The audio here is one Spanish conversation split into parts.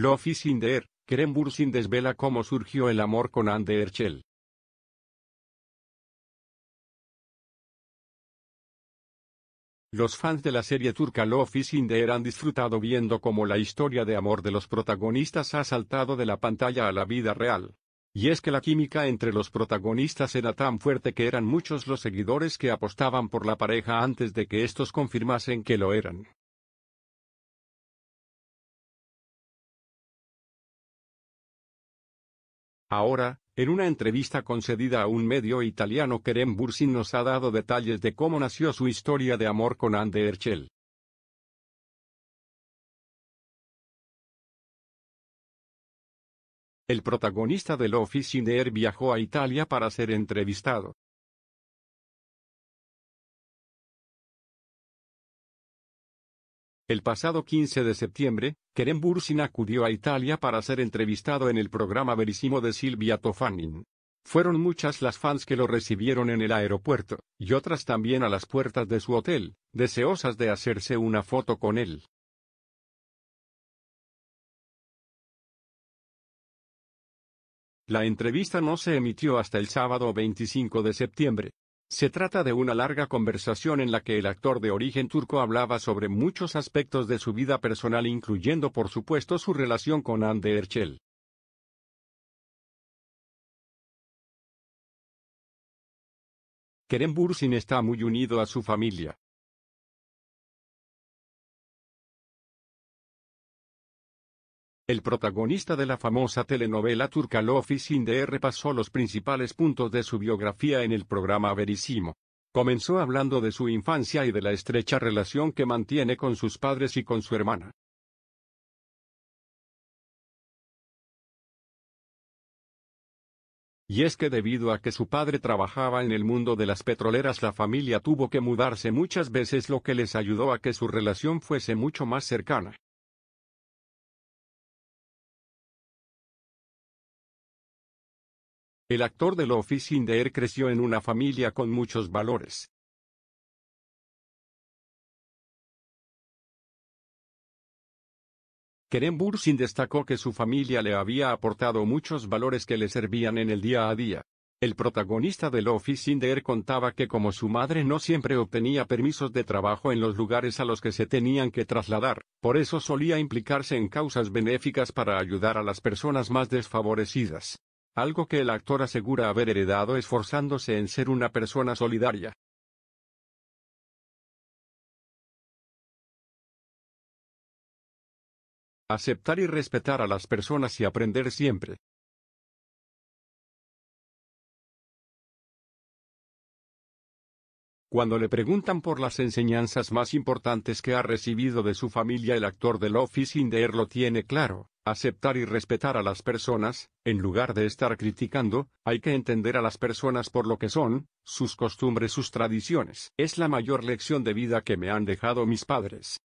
Love is in Bursin desvela cómo surgió el amor con Anne Herschel. Los fans de la serie turca Love is han disfrutado viendo cómo la historia de amor de los protagonistas ha saltado de la pantalla a la vida real. Y es que la química entre los protagonistas era tan fuerte que eran muchos los seguidores que apostaban por la pareja antes de que estos confirmasen que lo eran. Ahora, en una entrevista concedida a un medio italiano Kerem Bursin nos ha dado detalles de cómo nació su historia de amor con Anne Herschel. El protagonista del Office in Air viajó a Italia para ser entrevistado. El pasado 15 de septiembre, Kerem Bursin acudió a Italia para ser entrevistado en el programa verísimo de Silvia Tofanin. Fueron muchas las fans que lo recibieron en el aeropuerto, y otras también a las puertas de su hotel, deseosas de hacerse una foto con él. La entrevista no se emitió hasta el sábado 25 de septiembre. Se trata de una larga conversación en la que el actor de origen turco hablaba sobre muchos aspectos de su vida personal incluyendo por supuesto su relación con Anne Erchel. Kerem Bursin está muy unido a su familia. El protagonista de la famosa telenovela turca Love pasó los principales puntos de su biografía en el programa Verísimo. Comenzó hablando de su infancia y de la estrecha relación que mantiene con sus padres y con su hermana. Y es que debido a que su padre trabajaba en el mundo de las petroleras la familia tuvo que mudarse muchas veces lo que les ayudó a que su relación fuese mucho más cercana. El actor de office Sinder creció en una familia con muchos valores. Kerem Bursin destacó que su familia le había aportado muchos valores que le servían en el día a día. El protagonista de office Sinder contaba que como su madre no siempre obtenía permisos de trabajo en los lugares a los que se tenían que trasladar, por eso solía implicarse en causas benéficas para ayudar a las personas más desfavorecidas algo que el actor asegura haber heredado esforzándose en ser una persona solidaria. Aceptar y respetar a las personas y aprender siempre. Cuando le preguntan por las enseñanzas más importantes que ha recibido de su familia, el actor del Office in the lo tiene claro aceptar y respetar a las personas, en lugar de estar criticando, hay que entender a las personas por lo que son, sus costumbres, sus tradiciones. Es la mayor lección de vida que me han dejado mis padres.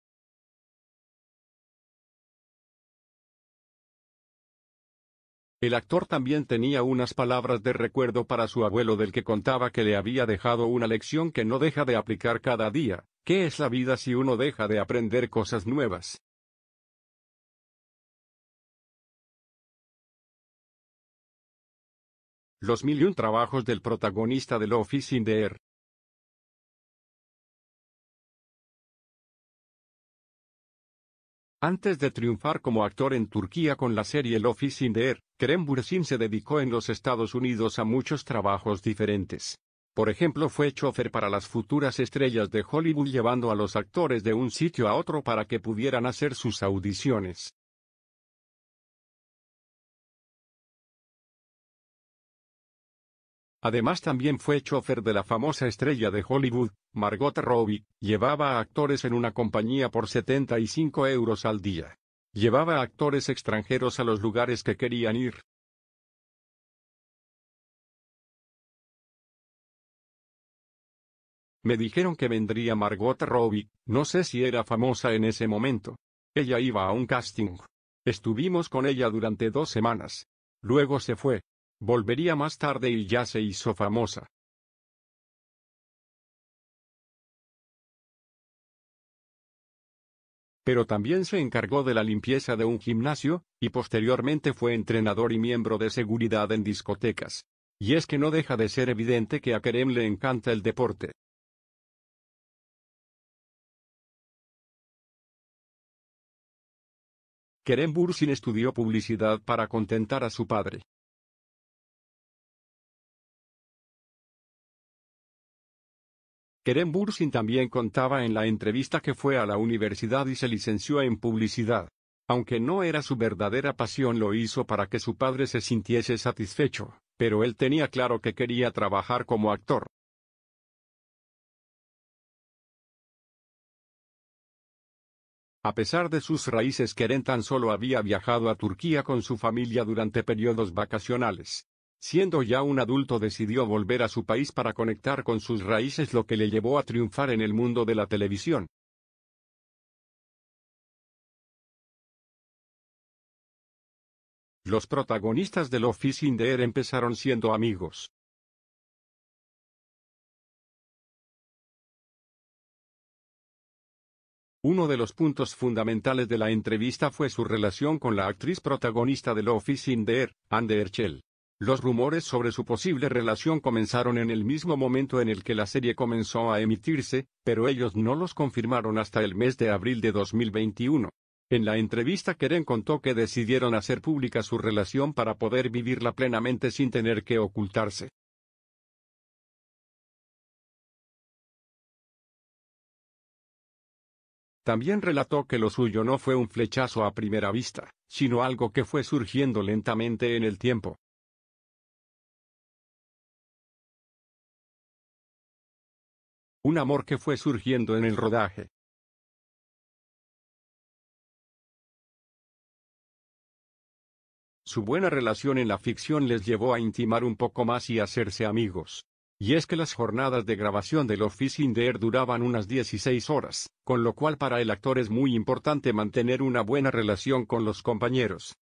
El actor también tenía unas palabras de recuerdo para su abuelo del que contaba que le había dejado una lección que no deja de aplicar cada día. ¿Qué es la vida si uno deja de aprender cosas nuevas? Los mil y un trabajos del protagonista del Office in the Air. Antes de triunfar como actor en Turquía con la serie El Office in the Air, Kerem Bursin se dedicó en los Estados Unidos a muchos trabajos diferentes. Por ejemplo, fue chofer para las futuras estrellas de Hollywood llevando a los actores de un sitio a otro para que pudieran hacer sus audiciones. Además también fue chofer de la famosa estrella de Hollywood, Margot Robbie, llevaba a actores en una compañía por 75 euros al día. Llevaba a actores extranjeros a los lugares que querían ir. Me dijeron que vendría Margot Robbie, no sé si era famosa en ese momento. Ella iba a un casting. Estuvimos con ella durante dos semanas. Luego se fue. Volvería más tarde y ya se hizo famosa. Pero también se encargó de la limpieza de un gimnasio, y posteriormente fue entrenador y miembro de seguridad en discotecas. Y es que no deja de ser evidente que a Kerem le encanta el deporte. Kerem Bursin estudió publicidad para contentar a su padre. Keren Bursin también contaba en la entrevista que fue a la universidad y se licenció en publicidad. Aunque no era su verdadera pasión, lo hizo para que su padre se sintiese satisfecho, pero él tenía claro que quería trabajar como actor. A pesar de sus raíces, Keren tan solo había viajado a Turquía con su familia durante periodos vacacionales. Siendo ya un adulto decidió volver a su país para conectar con sus raíces lo que le llevó a triunfar en el mundo de la televisión. Los protagonistas del Office in the Air empezaron siendo amigos. Uno de los puntos fundamentales de la entrevista fue su relación con la actriz protagonista del Office in the Air, Anne Herschel. Los rumores sobre su posible relación comenzaron en el mismo momento en el que la serie comenzó a emitirse, pero ellos no los confirmaron hasta el mes de abril de 2021. En la entrevista Keren contó que decidieron hacer pública su relación para poder vivirla plenamente sin tener que ocultarse. También relató que lo suyo no fue un flechazo a primera vista, sino algo que fue surgiendo lentamente en el tiempo. Un amor que fue surgiendo en el rodaje. Su buena relación en la ficción les llevó a intimar un poco más y hacerse amigos. Y es que las jornadas de grabación del Office in the duraban unas 16 horas, con lo cual para el actor es muy importante mantener una buena relación con los compañeros.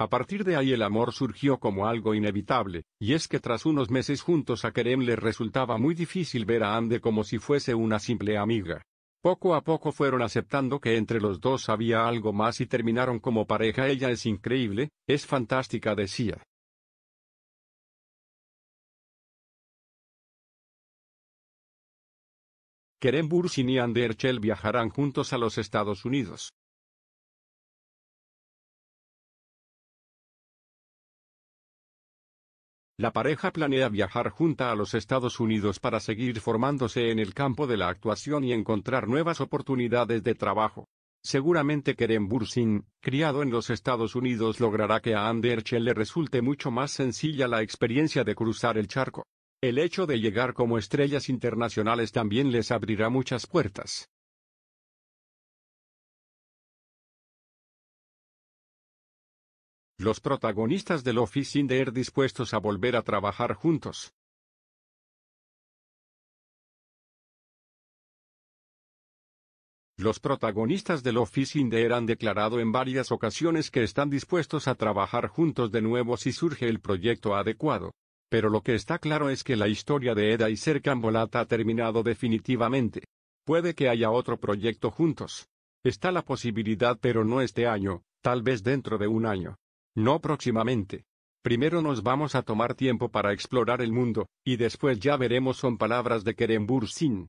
A partir de ahí el amor surgió como algo inevitable, y es que tras unos meses juntos a Kerem le resultaba muy difícil ver a Ande como si fuese una simple amiga. Poco a poco fueron aceptando que entre los dos había algo más y terminaron como pareja. Ella es increíble, es fantástica, decía. Kerem Bursin y Ander Chell viajarán juntos a los Estados Unidos. La pareja planea viajar junta a los Estados Unidos para seguir formándose en el campo de la actuación y encontrar nuevas oportunidades de trabajo. Seguramente Kerem Bursin, criado en los Estados Unidos, logrará que a Anderchen le resulte mucho más sencilla la experiencia de cruzar el charco. El hecho de llegar como estrellas internacionales también les abrirá muchas puertas. Los protagonistas del Office in dispuestos a volver a trabajar juntos. Los protagonistas del Office in han declarado en varias ocasiones que están dispuestos a trabajar juntos de nuevo si surge el proyecto adecuado. Pero lo que está claro es que la historia de Eda y Serkan Bolat ha terminado definitivamente. Puede que haya otro proyecto juntos. Está la posibilidad pero no este año, tal vez dentro de un año. No próximamente. Primero nos vamos a tomar tiempo para explorar el mundo, y después ya veremos son palabras de Kerem sin